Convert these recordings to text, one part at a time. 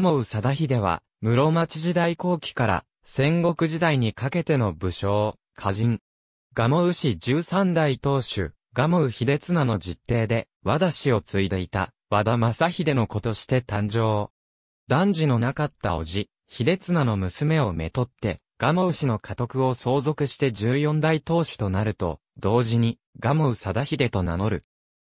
蒲生貞秀は、室町時代後期から戦国時代にかけての武将、歌人。蒲生氏十三代当主、蒲生秀綱の実弟で、和田氏を継いでいた、和田正秀の子として誕生。男児のなかった叔父、秀綱の娘をめとって、蒲生氏の家督を相続して十四代当主となると、同時に、蒲生貞秀と名乗る。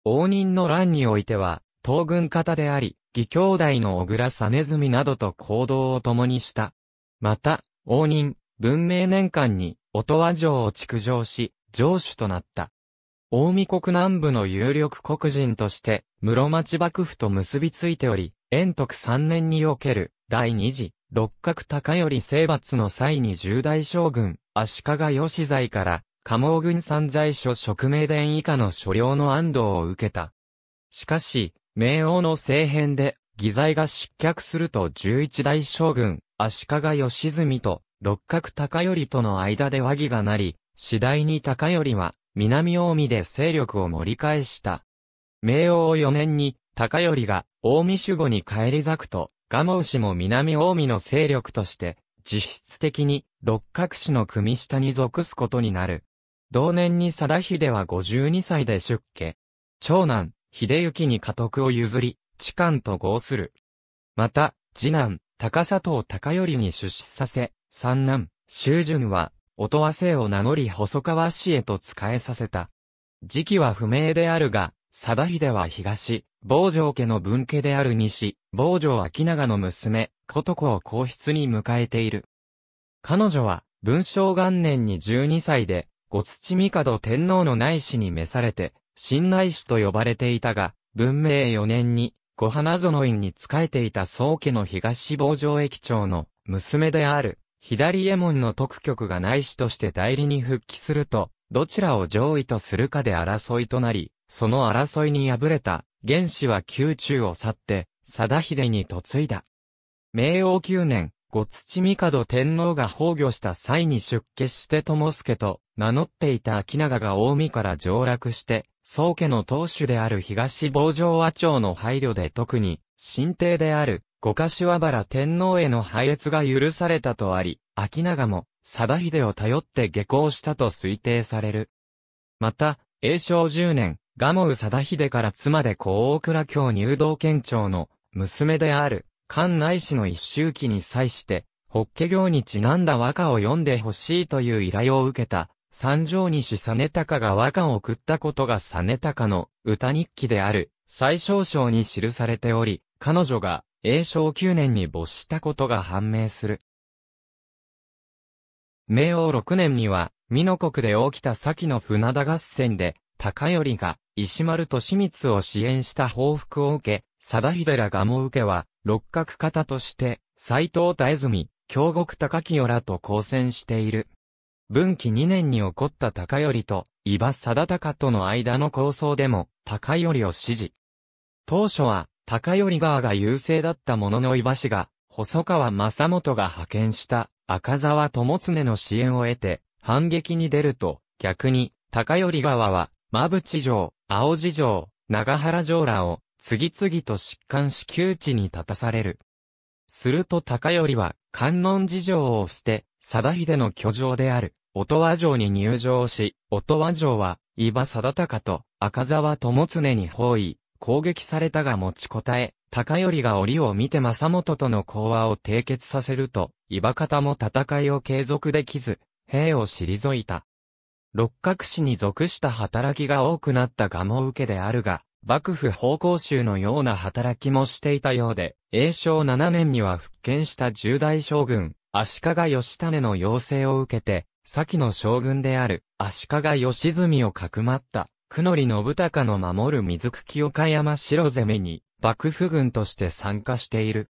応仁の乱においては、東軍方であり、義兄弟の小倉実みなどと行動を共にした。また、応仁、文明年間に、音羽城を築城し、城主となった。大見国南部の有力国人として、室町幕府と結びついており、延徳3年における、第二次、六角高頼征伐の際に重大将軍、足利義在から、加茂軍三在所職名殿以下の所領の安堵を受けた。しかし、明王の政変で、義罪が失脚すると十一代将軍、足利義澄と六角高頼との間で和議がなり、次第に高頼は南近江で勢力を盛り返した。明王4年に高頼が近江守護に返り咲くと、我生氏も南近江の勢力として、実質的に六角氏の組下に属すことになる。同年に貞秀は52歳で出家。長男、秀行に家督を譲り、地官と合する。また、次男、高佐藤高頼に出資させ、三男、修順は、音羽姓を名乗り細川氏へと仕えさせた。時期は不明であるが、貞秀は東、坊城家の分家である西、坊城明長の娘、琴子を皇室に迎えている。彼女は、文章元年に12歳で、ご土帝天皇の内子に召されて、新内氏と呼ばれていたが、文明4年に、小花園院に仕えていた宗家の東坊城駅長の娘である、左衛門の特局が内氏として代理に復帰すると、どちらを上位とするかで争いとなり、その争いに敗れた、原氏は宮中を去って、貞秀に嫁いだ。明王9年、後土帝天皇が崩御した際に出家して友助と名乗っていた秋長が近江から上洛して、宗家の当主である東坊城和町の配慮で特に、神帝である五柏原天皇への配列が許されたとあり、秋長も、貞秀を頼って下校したと推定される。また、永正十年、蒲生貞秀から妻で高大倉京入道県庁の娘である、関内氏の一周期に際して、法華経にちなんだ和歌を読んでほしいという依頼を受けた、三条西実高が和歌を送ったことが実高の歌日記である最小章に記されており、彼女が永正9年に没したことが判明する。明王6年には、美濃国で起きた先の船田合戦で、高頼が石丸と清光を支援した報復を受け、貞秀ら蒲生受けは、六角方として、斎藤大泉、京極高清らと交戦している。文紀2年に起こった高頼と、伊庭貞高との間の抗争でも、高頼を支持。当初は、高頼側が優勢だったものの伊庭氏が、細川正元が派遣した赤沢友常の支援を得て、反撃に出ると、逆に、高頼側は、馬淵城、青地城、長原城らを、次々と疾患し窮地に立たされる。すると高頼は、観音寺城を捨て、貞秀の居城である、音羽城に入城し、音羽城は、伊庭貞高と赤沢友常に包囲、攻撃されたが持ちこたえ、高頼が檻を見て正元との講和を締結させると、伊庭方も戦いを継続できず、兵を退いた。六角氏に属した働きが多くなった蒲生受けであるが、幕府奉公衆のような働きもしていたようで、永正7年には復権した重大将軍、足利義種の要請を受けて、先の将軍である、足利義澄をかくまった、久り信孝の守る水口岡山城攻めに、幕府軍として参加している。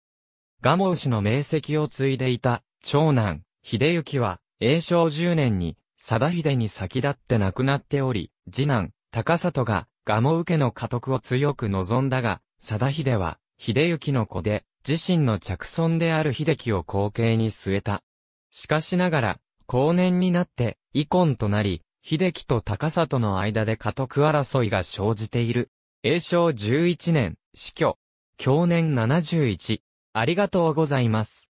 蒲生氏の名跡を継いでいた、長男、秀行は、永正10年に、貞秀に先立って亡くなっており、次男、高里が、蒲生家の家督を強く望んだが、貞秀は、秀行の子で、自身の着孫である秀樹を後継に据えた。しかしながら、後年になって、遺婚となり、秀樹と高里の間で家督争いが生じている。永正11年、死去。享年71。ありがとうございます。